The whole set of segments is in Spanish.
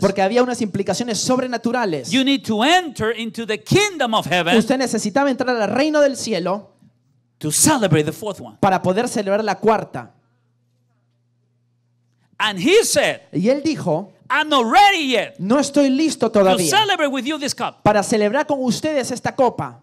Porque había unas implicaciones sobrenaturales. You need to enter into the kingdom of heaven. Usted necesitaba entrar al reino del cielo. To celebrate the fourth one. Para poder celebrar la cuarta. And he said, y él dijo, I'm not ready yet no estoy listo todavía to celebrate with you this cup. para celebrar con ustedes esta copa.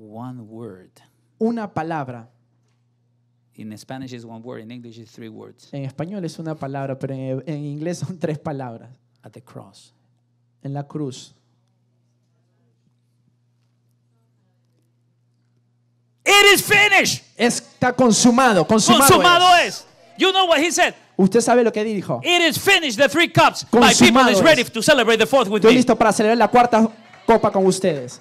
One word. Una palabra. In Spanish is one word, in English is three words. En español es una palabra, pero en, inglés son tres palabras. At the cross. En la cruz. It is finished. Está consumado, consumado. es. You know what he said. Usted sabe lo que dijo. It is finished the three cups. Consumado My people is ready to celebrate the fourth with Estoy listo para celebrar la cuarta copa con ustedes.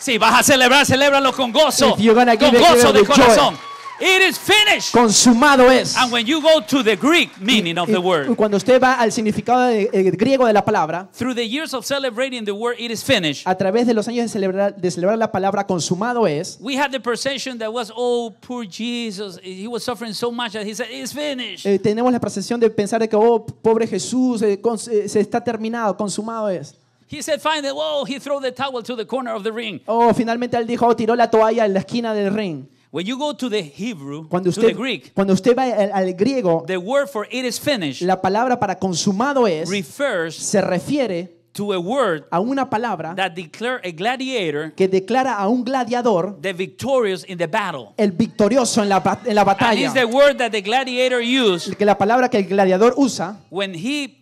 Si vas a celebrar, celébralo con gozo. con gozo del de corazón. Joy. It is finished. Consumado es. And when you go to the Greek meaning y, of the word, cuando usted va al significado de, el eh, griego de la palabra, through the years of celebrating the word, it is finished. A través de los años de celebrar, de celebrar la palabra consumado es. We had the perception that was oh poor Jesus, he was suffering so much that he said it's finished. Eh, tenemos la percepción de pensar de que oh pobre Jesús eh, con, eh, se está terminado, consumado es. He said, finally, whoa, he threw the towel to the corner of the ring. Oh, finalmente él dijo, oh, tiró la toalla en la esquina del ring. When you go to the Hebrew, cuando usted, to the Greek, cuando usted va al, griego, the word for it is finished la palabra para consumado es, refers se refiere to a word a una palabra that declare a gladiator que declara a un gladiador the victorious in the battle. el victorioso en la, en la batalla. And is the word that the gladiator used que la palabra que el gladiador usa when he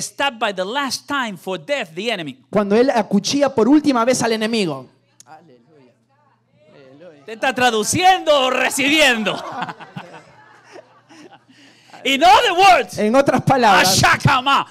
stabbed by the last time for death the enemy. Cuando él acuchilla por última vez al enemigo. Aleluya. Aleluya. ¿Te está traduciendo o recibiendo? In other words, en otras palabras, Ashakama,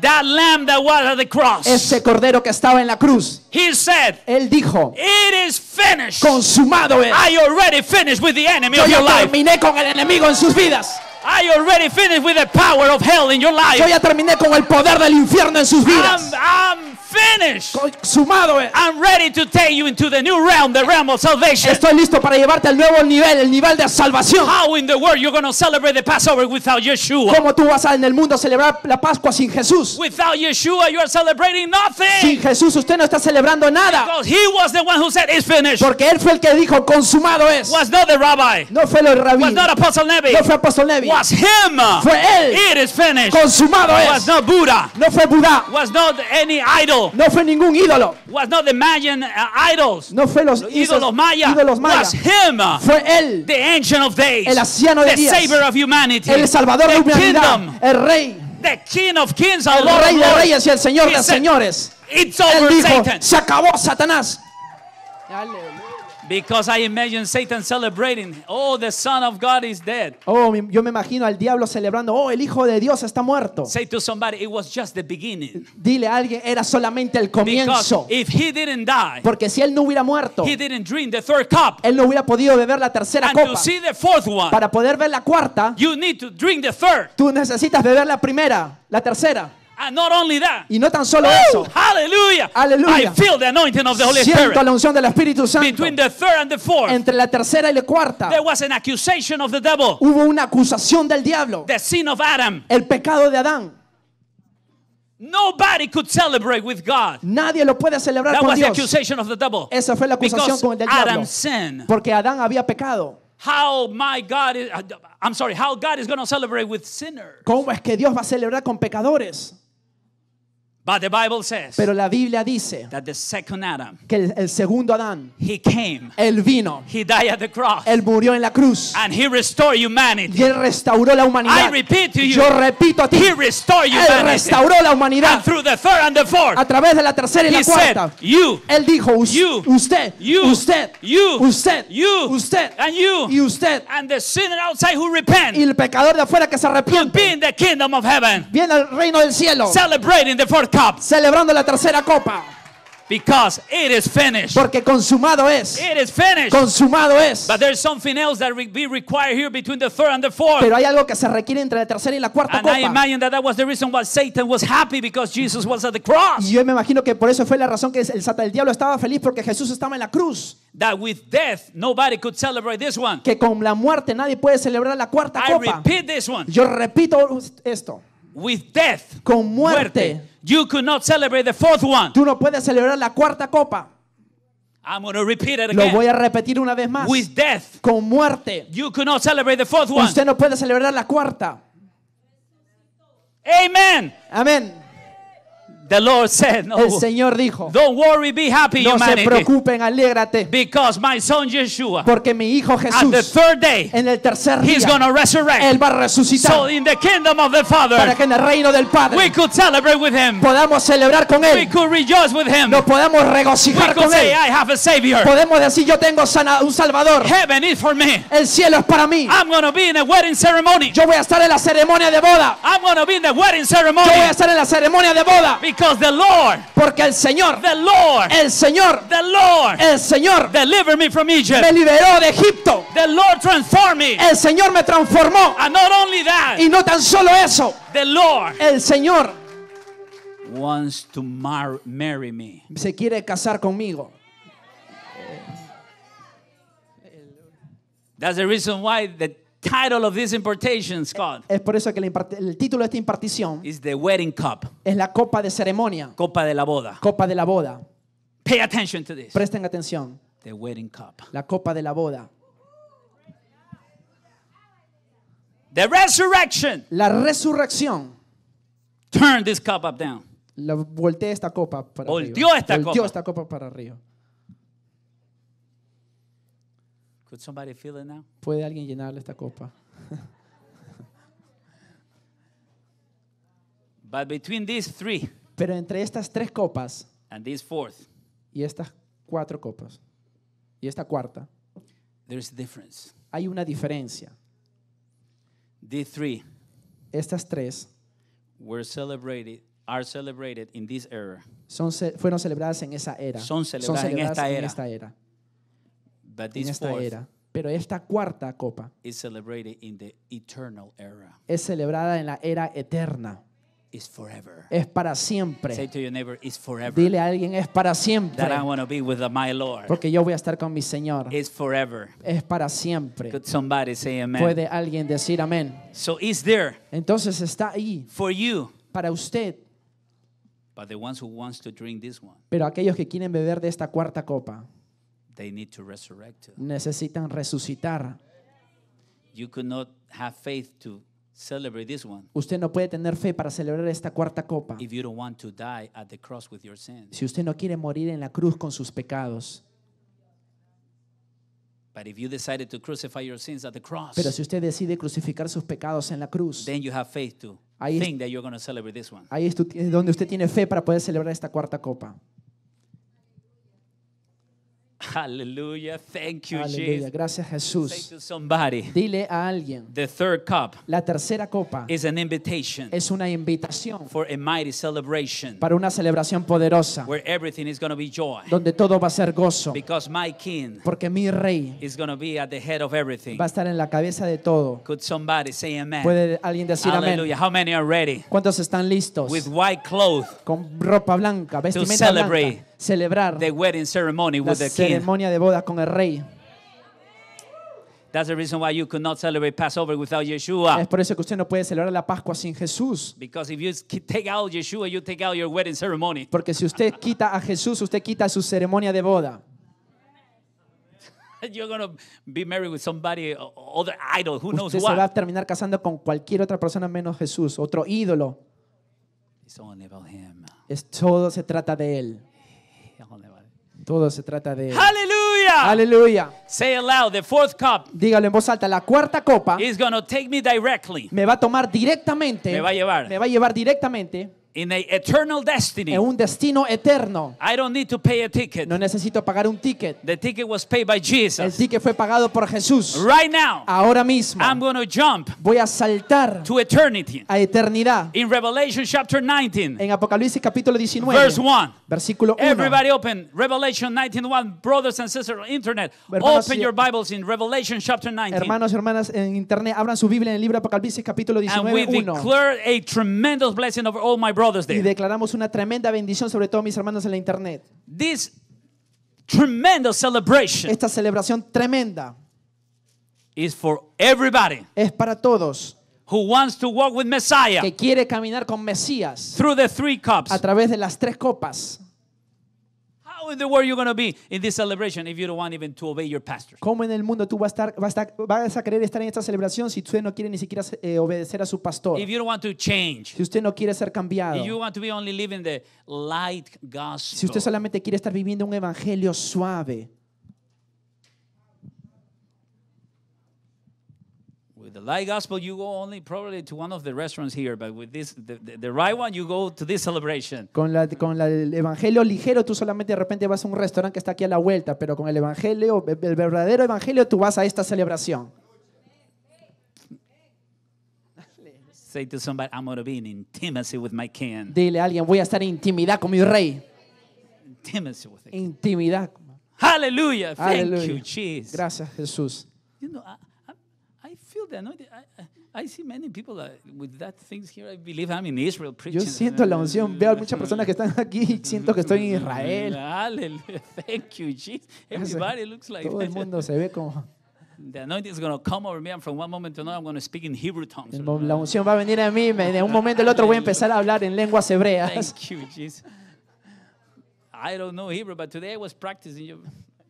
that lamb that was at the cross, ese cordero que estaba en la cruz, he said, él dijo, it is finished. Consumado es. I already finished with the enemy Yo of your ya life. terminé con el enemigo en sus vidas. I already finished with the power of hell in your life. Yo ya terminé con el poder del infierno en sus vidas. I'm, I'm finished. es. Eh. I'm ready to take you into the new realm, the realm of salvation. Estoy listo para llevarte al nuevo nivel, el nivel de salvación. How in the world you're going to celebrate the Passover without Yeshua? ¿Cómo tú vas a en el mundo celebrar la Pascua sin Jesús? Without Yeshua you are celebrating nothing. Sin Jesús usted no está celebrando nada. Because he was the one who said it's finished. Porque él fue el que dijo consumado es. Was not the rabbi. No fue el rabí. Was not Apostle Nevi. No fue apóstol Nevi. Was him. Fue él. It is finished. Consumado es. Was not Buddha. No fue Buda. Was not any idol. No fue ningún ídolo. Was not the Mayan uh, idols. No fue los, ídolos mayas. maya. Was him. Fue él. The ancient of days. El anciano de the Savior of humanity. El salvador de humanidad. El rey. The King of Kings, el Lord Rey de Reyes y el Señor de Señores. It's over, Satan. se acabó Satanás. Aleluya. Because I imagine Satan celebrating, oh, the Son of God is dead. Oh, yo me imagino al diablo celebrando, oh, el hijo de Dios está muerto. Say to somebody, it was just the beginning. Dile a alguien, era solamente el comienzo. Because if he didn't die, porque si él no hubiera muerto, he didn't drink the third cup. Él no hubiera podido beber la tercera And copa. To see the fourth one, para poder ver la cuarta, you need to drink the third. Tú necesitas beber la primera, la tercera. And ah, not only that, y no tan solo oh, eso. Hallelujah. Aleluya. I feel the anointing of the Holy Spirit. Siento la unción del Espíritu Santo. Between the third and the fourth, Entre la tercera y la cuarta. There was an accusation of the devil. Hubo una acusación del diablo. The sin of Adam. El pecado de Adán. Nobody could celebrate with God. Nadie lo puede celebrar That con was Dios. The accusation of the devil. Esa fue la acusación con el del diablo. Sin. Porque Adán había pecado. How my God is, I'm sorry, how God is going to celebrate with sinners. ¿Cómo es que Dios va a celebrar con pecadores? But the Bible says Pero la Biblia dice that the second Adam, que el, el segundo Adán, he came, él vino, he died at the cross, él murió en la cruz, and he restored humanity. y él restauró la humanidad. I repeat to you, Yo repito a ti, he restored humanity. él restauró la humanidad. And through the third and the fourth, a través de la tercera y la cuarta, said, you, él dijo, you, usted, you, usted, you, usted, you, usted, and you, y usted, and the sinner outside who repent, y el pecador de afuera que se arrepiente, be the kingdom of heaven, viene al reino del cielo, celebrating the fourth cup. Celebrando la tercera copa. Because it is finished. Porque consumado es. It is finished. Consumado es. But there's something else that be required here between the third and the fourth. Pero hay algo que se requiere entre la tercera y la cuarta and copa. I imagine that that was the reason why Satan was happy because Jesus was at the cross. Y yo me imagino que por eso fue la razón que el satán, el diablo estaba feliz porque Jesús estaba en la cruz. That with death nobody could celebrate this one. Que con la muerte nadie puede celebrar la cuarta copa. I Repeat this one. Yo repito esto with death, con muerte, muerte. You could not celebrate the fourth one. Tú no puedes celebrar la cuarta copa. I'm going to repeat it again. Lo voy a repetir una vez más. With death, con muerte. You could not celebrate the fourth one. Usted no puede celebrar la cuarta. Amen. Amén. The Lord said, no, el Señor dijo, Don't worry, be happy, no humanity, se preocupen, alégrate, because my son Yeshua, porque mi hijo Jesús, the third day, en el tercer día, he's gonna resurrect. él va a resucitar. So in the kingdom of the Father, para que en el reino del Padre, we could celebrate with him, podamos celebrar con él, we could rejoice with him, nos podamos regocijar we could con say, él. I have a savior. Podemos decir, yo tengo un Salvador. Heaven is for me. El cielo es para mí. I'm gonna be in a wedding ceremony. Yo voy a estar en la ceremonia de boda. I'm gonna be in the wedding ceremony. Yo voy a estar en la ceremonia de boda. Because Because the Lord, porque el Señor, the Lord, el Señor, the Lord, el Señor, deliver me from Egypt. Me liberó de Egipto. The Lord transformed me. El Señor me transformó. And not only that, y no tan solo eso. The Lord, el Señor, wants to mar marry me. Se quiere casar conmigo. That's the reason why the title of this impartation, Scott, Es por eso que el, el título de esta impartición is the wedding cup, es la copa de ceremonia, copa de la boda. copa de la boda. Pay attention to this. Presten atención, The wedding cup. la copa de la boda. The resurrection. La resurrección. Turn this cup up down. La volteé esta copa para Volteó arriba. esta Volteó copa. esta copa para arriba. Could somebody fill it now? ¿Puede alguien llenarle esta copa? But between these three Pero entre estas tres copas and this fourth, y estas cuatro copas y esta cuarta, there's a difference. hay una diferencia. These three Estas tres were celebrated, are celebrated in this era. son ce- fueron celebradas en esa era. Son celebradas en esta esta era en esta era. Pero esta cuarta copa es celebrada en la era eterna. Es para siempre. Dile a alguien, es para siempre. Porque yo voy a estar con mi Señor. forever. Es para siempre. Puede alguien decir amén. Entonces está ahí. For you. Para usted. Pero aquellos que quieren beber de esta cuarta copa. They need to resurrect Necesitan resucitar. You could not have faith to celebrate this one. Usted no puede tener fe para celebrar esta cuarta copa. If you don't want to die at the cross with your sins. Si usted no quiere morir en la cruz con sus pecados. But if you decided to crucify your sins at the cross, Pero si usted decide crucificar sus pecados en la cruz, then you have faith to think that you're going to celebrate this one. Ahí es donde usted tiene fe para poder celebrar esta cuarta copa. Aleluya, thank you, Aleluya. Jesus. Gracias, Jesús. Say to somebody, Dile a alguien. The third cup la tercera copa is an invitation es una invitación for a mighty celebration, para una celebración poderosa where everything is going to be joy, donde todo va a ser gozo because my king porque mi rey is going to be at the head of everything. va a estar en la cabeza de todo. Could somebody say amen? ¿Puede alguien decir Aleluya. amén? How many are ready? ¿Cuántos están listos? With white cloth Con ropa blanca, vestimenta to celebrate. blanca celebrar the wedding ceremony la with the king. ceremonia de boda con el rey. That's the reason why you could not celebrate Passover without Yeshua. Es por eso que usted no puede celebrar la Pascua sin Jesús. Because if you take out Yeshua, you take out your wedding ceremony. Porque si usted quita a Jesús, usted quita su ceremonia de boda. You're gonna be married with somebody other idol, who knows Usted se va a terminar casando con cualquier otra persona menos Jesús, otro ídolo. It's all about him. Es todo se trata de él. Todo se trata de Aleluya. Aleluya. Say aloud the fourth cup. Dígalo en voz alta, la cuarta copa is going to take me directly. Me va a tomar directamente. Me va a llevar. Me va a llevar directamente in a eternal destiny. En un destino eterno. I don't need to pay a ticket. No necesito pagar un ticket. The ticket was paid by Jesus. El ticket fue pagado por Jesús. Right now. Ahora mismo. I'm going to jump. Voy a saltar to eternity. A eternidad. In Revelation chapter 19. En Apocalipsis capítulo 19. Verse 1. Versículo 1. Everybody open Revelation 19:1 brothers and sisters on internet. Hermanos open y... your Bibles in Revelation chapter 19. Hermanos y hermanas en internet abran su Biblia en el libro Apocalipsis capítulo 19:1. And we declare a tremendous blessing over all my brothers y declaramos una tremenda bendición sobre todos mis hermanos en la internet. This tremendous celebration Esta celebración tremenda is for everybody es para todos. Who wants to walk with Messiah que quiere caminar con Mesías through the three cups. a través de las tres copas. ¿Cómo en el mundo tú vas a, estar, vas a, querer estar en esta celebración si usted no quiere ni siquiera eh, obedecer a su pastor? change. Si usted no quiere ser cambiado. Si usted solamente quiere estar viviendo un evangelio suave. Con, el evangelio ligero, tú solamente de repente vas a un restaurante que está aquí a la vuelta, pero con el evangelio, el verdadero evangelio, tú vas a esta celebración. Dile a alguien, voy a estar en intimidad con mi rey. Intimidad. Hallelujah. Gracias, Jesús. Yo siento la unción. Veo muchas personas que están aquí siento que estoy en Israel. Thank you, Jesus. Everybody looks like Todo el mundo se ve como The anointing is going to come over me and from one moment to another I'm going to speak in Hebrew tongues. La unción va a venir a mí, de un momento al otro voy a empezar a hablar en lenguas hebreas. Thank you, Jesus. I don't know Hebrew, but today I was practicing.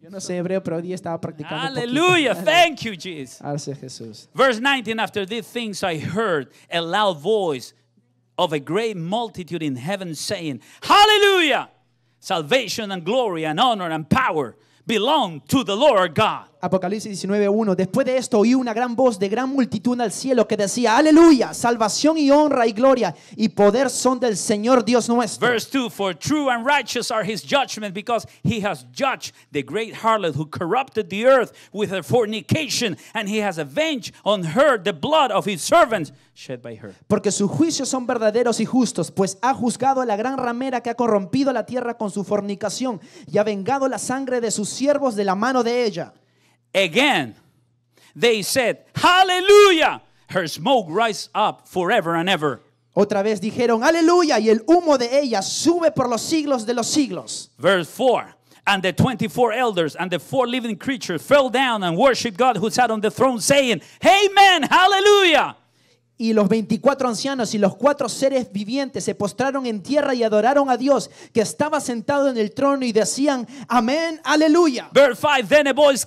Yo no sé hebreo, pero hoy día estaba practicando. Hallelujah. Thank you, Jesus. Gracias, Jesús. Verse 19 After these things I heard a loud voice of a great multitude in heaven saying, Hallelujah! Salvation and glory and honor and power belong to the Lord God. Apocalipsis 19.1. Después de esto oí una gran voz de gran multitud al cielo que decía, aleluya, salvación y honra y gloria y poder son del Señor Dios nuestro. Porque sus juicios son verdaderos y justos, pues ha juzgado a la gran ramera que ha corrompido la tierra con su fornicación y ha vengado la sangre de sus siervos de la mano de ella. again. They said, Hallelujah! Her smoke rise up forever and ever. Otra vez dijeron, Aleluya, y el humo de ella sube por los siglos de los siglos. Verse 4. And the 24 elders and the four living creatures fell down and worshiped God who sat on the throne, saying, Amen, Hallelujah. Y los 24 ancianos y los cuatro seres vivientes se postraron en tierra y adoraron a Dios que estaba sentado en el trono y decían, amén, aleluya. Verse 5, then a voice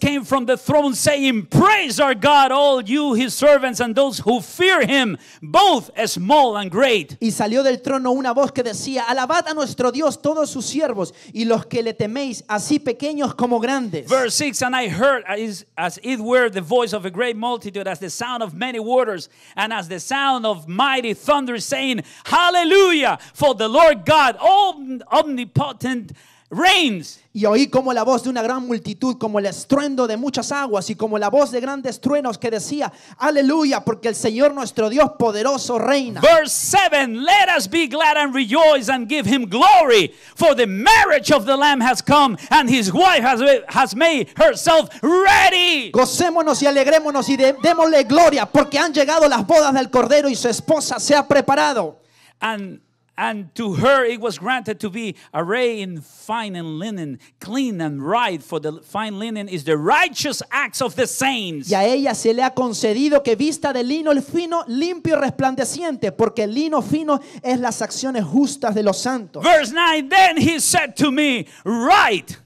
Y salió del trono una voz que decía, alabad a nuestro Dios todos sus siervos y los que le teméis, así pequeños como grandes. Verse 6, and I heard as, as it were the voice of a great multitude, as the sound of many waters, and as the sound of mighty thunder, saying, Hallelujah! For the Lord God, all omnipotent reigns. Y oí como la voz de una gran multitud, como el estruendo de muchas aguas y como la voz de grandes truenos que decía, aleluya, porque el Señor nuestro Dios poderoso reina. Verse 7, let us be glad and rejoice and give him glory, for the marriage of the lamb has come and his wife has, has made herself ready. Gocémonos y alegrémonos y de, démosle gloria, porque han llegado las bodas del Cordero y su esposa se ha preparado. And And to her it was granted to be arrayed in fine and linen, clean and right, for the fine linen is the righteous acts of the saints. Y a ella se le ha concedido que vista de lino fino, limpio y resplandeciente, porque el lino fino es las acciones justas de los santos. Verse 9, then he said to me, write.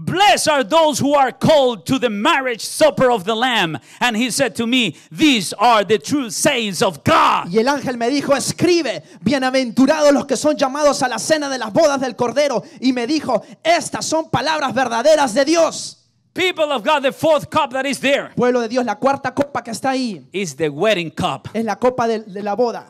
Blessed are those who are called to the marriage supper of the Lamb. And he said to me, These are the true sayings of God. Y el ángel me dijo, escribe, bienaventurados los que son llamados a la cena de las bodas del Cordero. Y me dijo, estas son palabras verdaderas de Dios. People of God, the fourth cup that is there Pueblo de Dios, la cuarta copa que está ahí is the wedding cup. es la copa de la boda.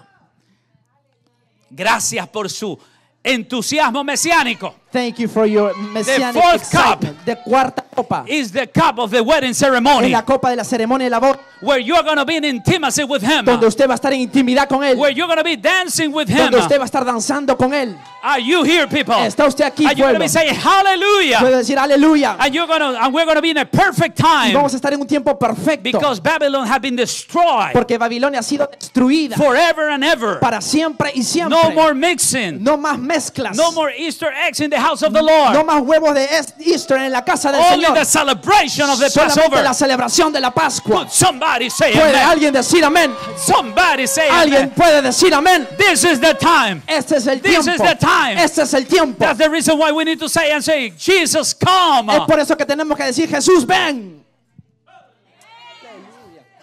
Gracias por su entusiasmo mesiánico. Thank you for your messianic the excitement. de cuarta copa is the cup of the wedding ceremony. Es la copa de la ceremonia de la boda. Where you're going to be in intimacy with him. Donde usted va a estar en intimidad con él. Where you're going to be dancing with him. Donde usted va a estar danzando con él. Are you here, people? Está usted aquí, Are you pueblo. Be saying, Hallelujah. Puede decir aleluya. And you're to, and we're going to be in a perfect time. Y vamos a estar en un tiempo perfecto. Because Babylon has been destroyed. Porque Babilonia ha sido destruida. Forever and ever. Para siempre y siempre. No more mixing. No más mezclas. No more Easter eggs in the the house of the Lord. No más huevos de Easter en la casa del Only Señor. The celebration of the Solamente Passover. la celebración de la Pascua. Could somebody say ¿Puede amen? alguien decir amén? Somebody say alguien amen? puede decir amén. This is the time. Este es el tiempo. This Is the time. Este es el tiempo. That's the reason why we need to say and say Jesus come. Es por eso que tenemos que decir Jesús ven.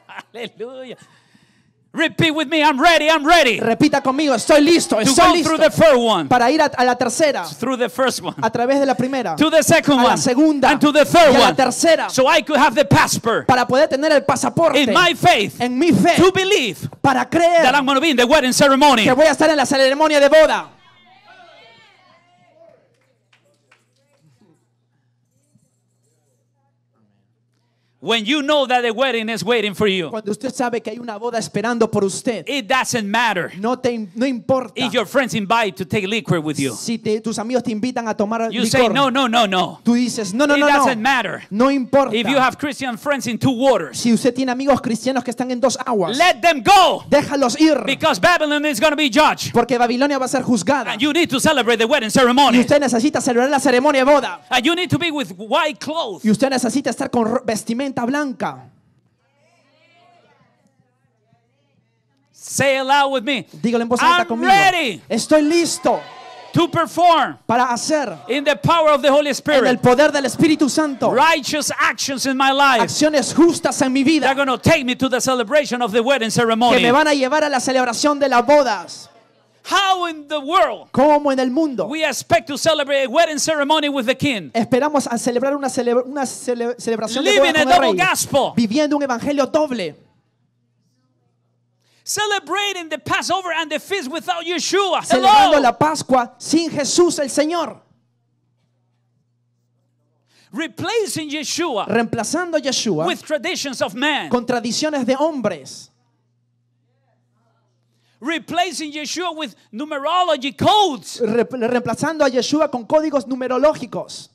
Aleluya. Aleluya. Repeat with me, I'm ready, I'm ready. Repita conmigo, estoy listo, estoy listo. Through the first one. Para ir a, a la tercera. Through the first one. A través de la primera. To the second a one. la segunda. And to the third y a la tercera. So I could have the passport. Para poder tener el pasaporte. In my faith. En mi fe. To believe. Para creer. That I'm going to be in the wedding ceremony. Que voy a estar en la ceremonia de boda. When you know that the wedding is waiting for you. Cuando usted sabe que hay una boda esperando por usted. It doesn't matter. No te no importa. If your friends invite to take liquor with you. Si te, tus amigos te invitan a tomar you licor. You say no, no, no, no. Tú dices no, no, It no, no. It doesn't matter. No importa. If you have Christian friends in two waters. Si usted tiene amigos cristianos que están en dos aguas. Let them go. Déjalos ir. Because Babylon is going to be judged. Porque Babilonia va a ser juzgada. And you need to celebrate the wedding ceremony. Y usted necesita celebrar la ceremonia de boda. And you need to be with white clothes. Y usted necesita estar con vestimenta blanca. Say aloud with me. Dígalo en voz alta I'm conmigo. Ready. Estoy listo. To perform para hacer in the power of the Holy Spirit, en el poder del Espíritu Santo righteous actions in my life, acciones justas en mi vida take me to the celebration of the wedding ceremony. que me van a llevar a la celebración de las bodas How in the world ¿Cómo en el mundo? We expect to celebrate a wedding ceremony with the king. Esperamos a celebrar una, celebra una cele celebración Living de boda con a el rey, gospel. Viviendo un evangelio doble. Celebrating the Passover and the feast without Yeshua. Celebrando Hello. la Pascua sin Jesús el Señor. Replacing Yeshua Reemplazando a Yeshua with traditions of man. con tradiciones de hombres. Replacing Yeshua with numerology codes. reemplazando a Yeshua con códigos numerológicos.